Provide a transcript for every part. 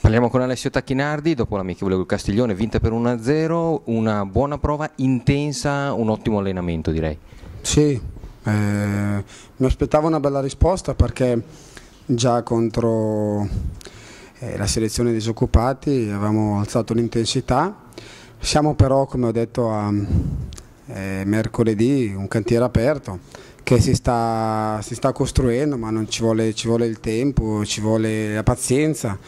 Parliamo con Alessio Tacchinardi, dopo l'amichevole col Castiglione, vinta per 1-0, una buona prova, intensa, un ottimo allenamento direi. Sì, eh, mi aspettavo una bella risposta perché già contro eh, la selezione disoccupati avevamo alzato l'intensità, siamo però come ho detto a eh, mercoledì un cantiere aperto che si sta, si sta costruendo ma ci vuole, ci vuole il tempo, ci vuole la pazienza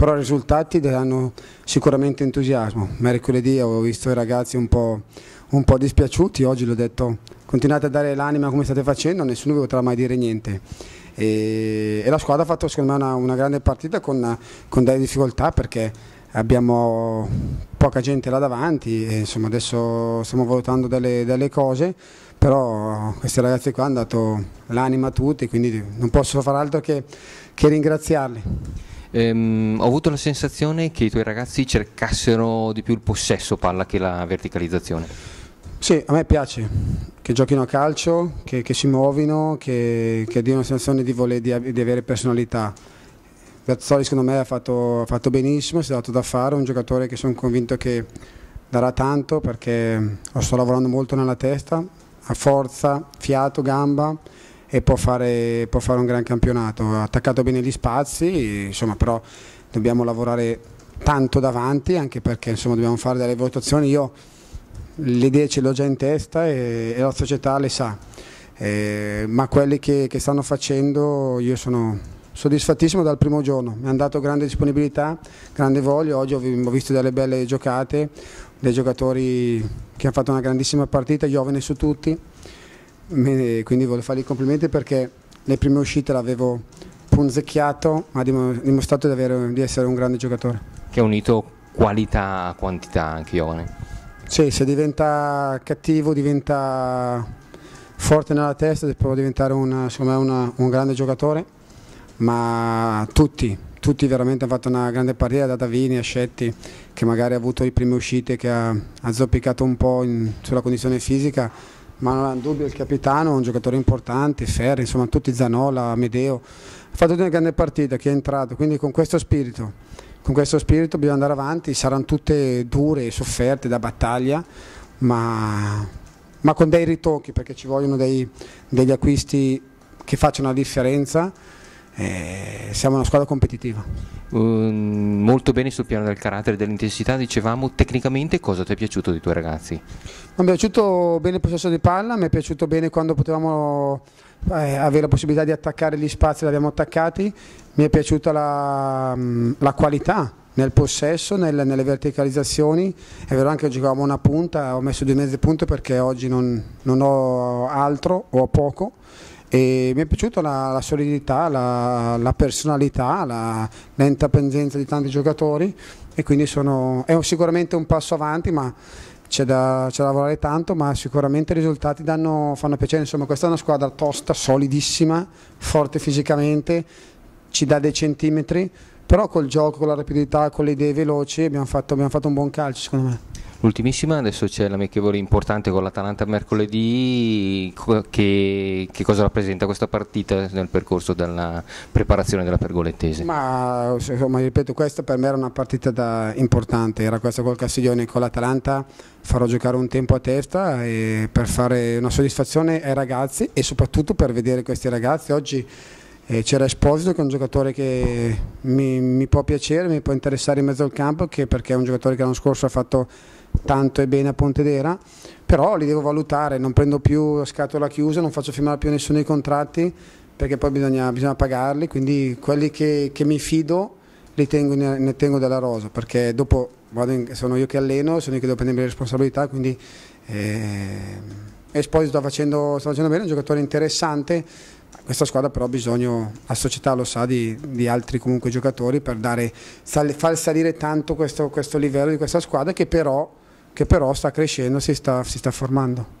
però i risultati danno sicuramente entusiasmo. Mercoledì ho visto i ragazzi un po', un po dispiaciuti, oggi l'ho detto continuate a dare l'anima come state facendo, nessuno vi potrà mai dire niente. E, e la squadra ha fatto secondo me una, una grande partita con, con delle difficoltà perché abbiamo poca gente là davanti e insomma adesso stiamo valutando delle, delle cose però questi ragazzi qua hanno dato l'anima a tutti quindi non posso far altro che, che ringraziarli ehm, ho avuto la sensazione che i tuoi ragazzi cercassero di più il possesso palla che la verticalizzazione. Sì, a me piace che giochino a calcio, che, che si muovino, che, che diano la sensazione di, voler, di, di avere personalità. Gazzoli secondo me ha fatto, ha fatto, benissimo, si è dato da fare, un giocatore che sono convinto che darà tanto perché lo sto lavorando molto nella testa, ha forza, fiato, gamba e può fare, può fare un gran campionato. Ha attaccato bene gli spazi, insomma, però dobbiamo lavorare tanto davanti anche perché insomma, dobbiamo fare delle votazioni. Io le idee ce le ho già in testa e, e la società le sa, eh, ma quelli che, che, stanno facendo io sono soddisfattissimo dal primo giorno, mi hanno dato grande disponibilità, grande voglia, oggi ho, ho visto delle belle giocate, dei giocatori che hanno fatto una grandissima partita, Giovane su tutti quindi voglio fargli i complimenti perché le prime uscite l'avevo punzecchiato, ma ha dimostrato di, avere, di, essere un grande giocatore. Che ha unito qualità a quantità anche Ione. Sì, se diventa cattivo, diventa forte nella testa, può diventare una, me, una, un grande giocatore, ma tutti, tutti veramente hanno fatto una grande partita, da Davini a Scetti, che magari ha avuto le prime uscite, che ha, ha zoppicato un po' in, sulla condizione fisica ma non ha dubbio il capitano, un giocatore importante, Ferri, insomma tutti Zanola, Medeo, ha fatto una grande partita che è entrato, quindi con questo spirito, con questo spirito bisogna andare avanti, saranno tutte dure, e sofferte da battaglia, ma, ma con dei ritocchi perché ci vogliono dei, degli acquisti che facciano la differenza eh, siamo una squadra competitiva. Um, molto bene sul piano del carattere e dell'intensità, dicevamo tecnicamente cosa ti è piaciuto dei tuoi ragazzi? Mi è piaciuto bene il possesso di palla, mi è piaciuto bene quando potevamo eh, avere la possibilità di attaccare gli spazi, li abbiamo attaccati, mi è piaciuta la, mm, la qualità nel possesso, nel, nelle verticalizzazioni, è vero anche che giocavamo una punta, ho messo due mezze punte perché oggi non, non ho altro, ho poco e mi è piaciuta la, la solidità, la, la personalità, la, l'indipendenza di tanti giocatori e quindi sono, è sicuramente un passo avanti ma c'è da, c'è da, lavorare tanto ma sicuramente i risultati danno, fanno piacere, insomma questa è una squadra tosta, solidissima, forte fisicamente, ci dà dei centimetri però col gioco, con la rapidità, con le idee veloci abbiamo fatto, abbiamo fatto un buon calcio secondo me. L'ultimissima, adesso c'è l'amichevole importante con l'Atalanta mercoledì, che, che, cosa rappresenta questa partita nel percorso della preparazione della pergolettese? Ma insomma, ripeto, questa per me era una partita da, importante, era questa col Castiglione, con l'Atalanta farò giocare un tempo a testa per fare una soddisfazione ai ragazzi e soprattutto per vedere questi ragazzi oggi c'era Esposito che è un giocatore che mi, mi, può piacere, mi può interessare in mezzo al campo perché è un giocatore che l'anno scorso ha fatto tanto e bene a Pontedera, però li devo valutare, non prendo più scatola chiusa, non faccio firmare più nessuno i contratti perché poi bisogna, bisogna pagarli, quindi quelli che, che mi fido tengo, ne tengo della rosa perché dopo in, sono io che alleno, sono io che devo prendere le responsabilità, quindi eh, Esposito sta facendo, sta facendo bene, è un giocatore interessante questa squadra però ha bisogno, la società lo sa, di, di altri comunque giocatori per dare, sal, far salire tanto questo, questo, livello di questa squadra che però, che però sta crescendo, si sta, si sta formando.